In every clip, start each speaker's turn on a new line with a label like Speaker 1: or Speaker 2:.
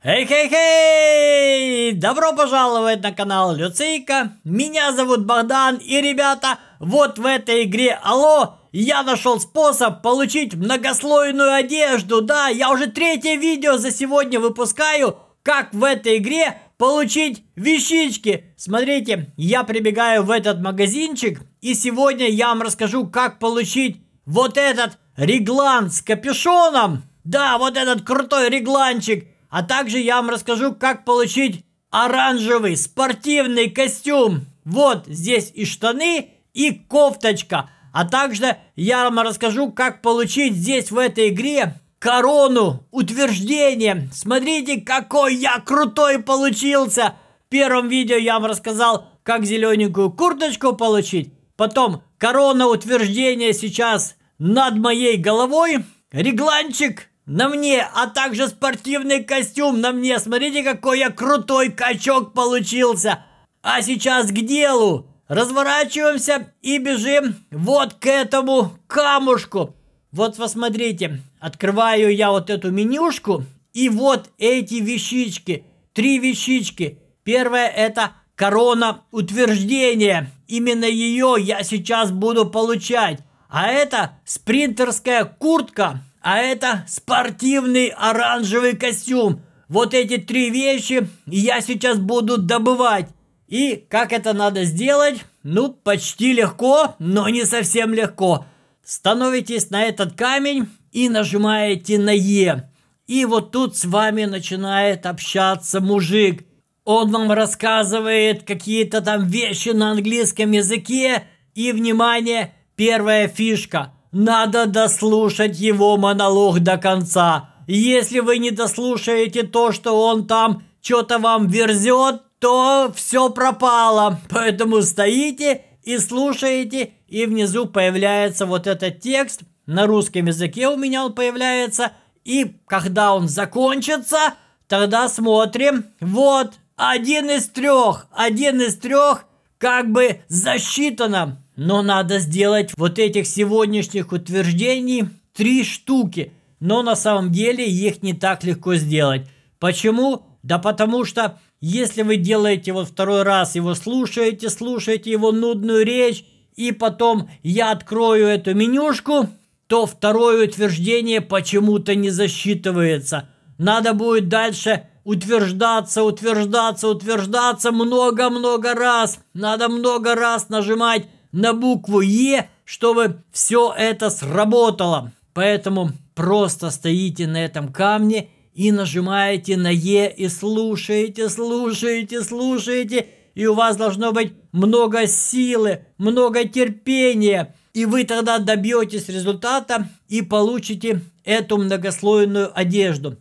Speaker 1: Эй-хей-хей! Добро пожаловать на канал Люцейка. Меня зовут Богдан. И, ребята, вот в этой игре Алло я нашел способ получить многослойную одежду. Да, я уже третье видео за сегодня выпускаю, как в этой игре получить вещички. Смотрите, я прибегаю в этот магазинчик. И сегодня я вам расскажу, как получить вот этот реглан с капюшоном. Да, вот этот крутой регланчик. А также я вам расскажу, как получить оранжевый спортивный костюм. Вот здесь и штаны, и кофточка. А также я вам расскажу, как получить здесь в этой игре корону, утверждение. Смотрите, какой я крутой получился. В первом видео я вам рассказал, как зелененькую курточку получить. Потом корона утверждения сейчас над моей головой. Регланчик на мне, а также спортивный костюм на мне. Смотрите, какой я крутой качок получился. А сейчас к делу. Разворачиваемся и бежим вот к этому камушку. Вот посмотрите, открываю я вот эту менюшку и вот эти вещички, три вещички. Первое это корона утверждения. Именно ее я сейчас буду получать. А это спринтерская куртка а это спортивный оранжевый костюм. Вот эти три вещи я сейчас буду добывать. И как это надо сделать? Ну, почти легко, но не совсем легко. Становитесь на этот камень и нажимаете на Е. И вот тут с вами начинает общаться мужик. Он вам рассказывает какие-то там вещи на английском языке. И, внимание, первая фишка – надо дослушать его монолог до конца. Если вы не дослушаете то, что он там что-то вам верзет, то все пропало. Поэтому стоите и слушаете, и внизу появляется вот этот текст. На русском языке у меня он появляется. И когда он закончится, тогда смотрим. Вот, один из трех, один из трех как бы засчитано. Но надо сделать вот этих сегодняшних утверждений три штуки. Но на самом деле их не так легко сделать. Почему? Да потому что если вы делаете вот второй раз его слушаете, слушаете его нудную речь, и потом я открою эту менюшку, то второе утверждение почему-то не засчитывается. Надо будет дальше утверждаться, утверждаться, утверждаться много-много раз. Надо много раз нажимать на букву Е, чтобы все это сработало. Поэтому просто стоите на этом камне и нажимаете на Е и слушаете, слушаете, слушаете. И у вас должно быть много силы, много терпения. И вы тогда добьетесь результата и получите эту многослойную одежду.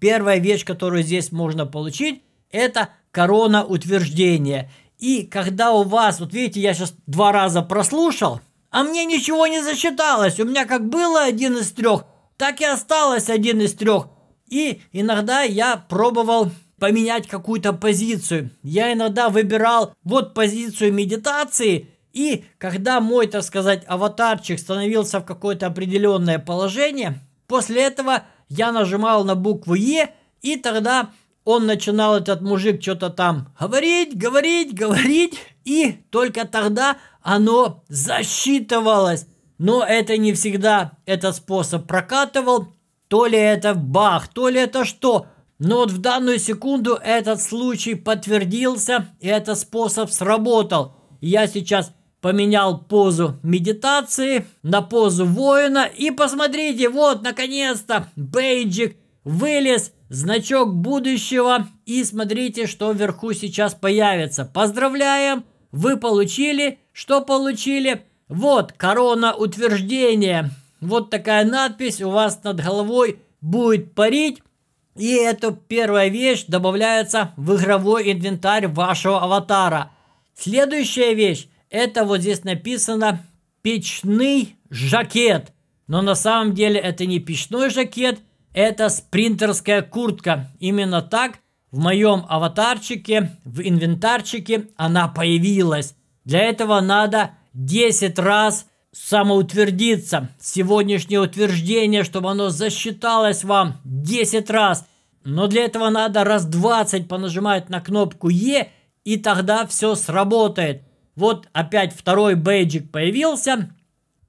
Speaker 1: Первая вещь, которую здесь можно получить, это корона утверждения. И когда у вас, вот видите, я сейчас два раза прослушал, а мне ничего не засчиталось. У меня как было один из трех, так и осталось один из трех. И иногда я пробовал поменять какую-то позицию. Я иногда выбирал вот позицию медитации, и когда мой, так сказать, аватарчик становился в какое-то определенное положение, после этого я нажимал на букву Е, и тогда он начинал, этот мужик, что-то там говорить, говорить, говорить, и только тогда оно засчитывалось. Но это не всегда этот способ прокатывал, то ли это бах, то ли это что. Но вот в данную секунду этот случай подтвердился, и этот способ сработал. Я сейчас поменял позу медитации на позу воина. И посмотрите, вот, наконец-то, бейджик вылез значок будущего и смотрите, что вверху сейчас появится. Поздравляем! Вы получили? Что получили? Вот корона утверждения. Вот такая надпись у вас над головой будет парить. И эта первая вещь добавляется в игровой инвентарь вашего аватара. Следующая вещь, это вот здесь написано печный жакет. Но на самом деле это не печной жакет, это спринтерская куртка. Именно так в моем аватарчике, в инвентарчике она появилась. Для этого надо 10 раз самоутвердиться. Сегодняшнее утверждение, чтобы оно засчиталось вам 10 раз. Но для этого надо раз 20 понажимать на кнопку «Е», и тогда все сработает. Вот опять второй бейджик появился.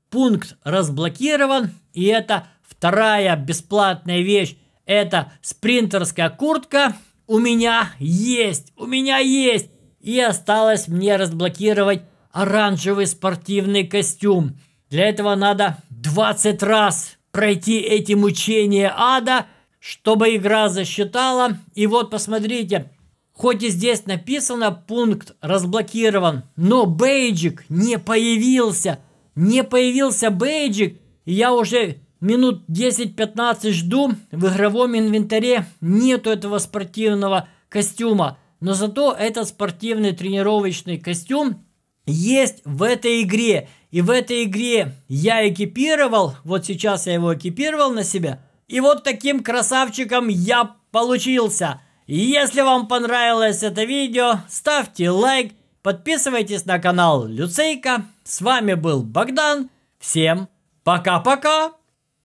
Speaker 1: Пункт разблокирован, и это Вторая бесплатная вещь – это спринтерская куртка. У меня есть, у меня есть. И осталось мне разблокировать оранжевый спортивный костюм. Для этого надо 20 раз пройти эти мучения ада, чтобы игра засчитала. И вот посмотрите, хоть и здесь написано пункт разблокирован, но бейджик не появился. Не появился бейджик. я уже минут 10-15 жду, в игровом инвентаре нету этого спортивного костюма. Но зато этот спортивный тренировочный костюм есть в этой игре. И в этой игре я экипировал, вот сейчас я его экипировал на себя. И вот таким красавчиком я получился. Если вам понравилось это видео, ставьте лайк, подписывайтесь на канал Люцейка. С вами был Богдан. Всем пока-пока!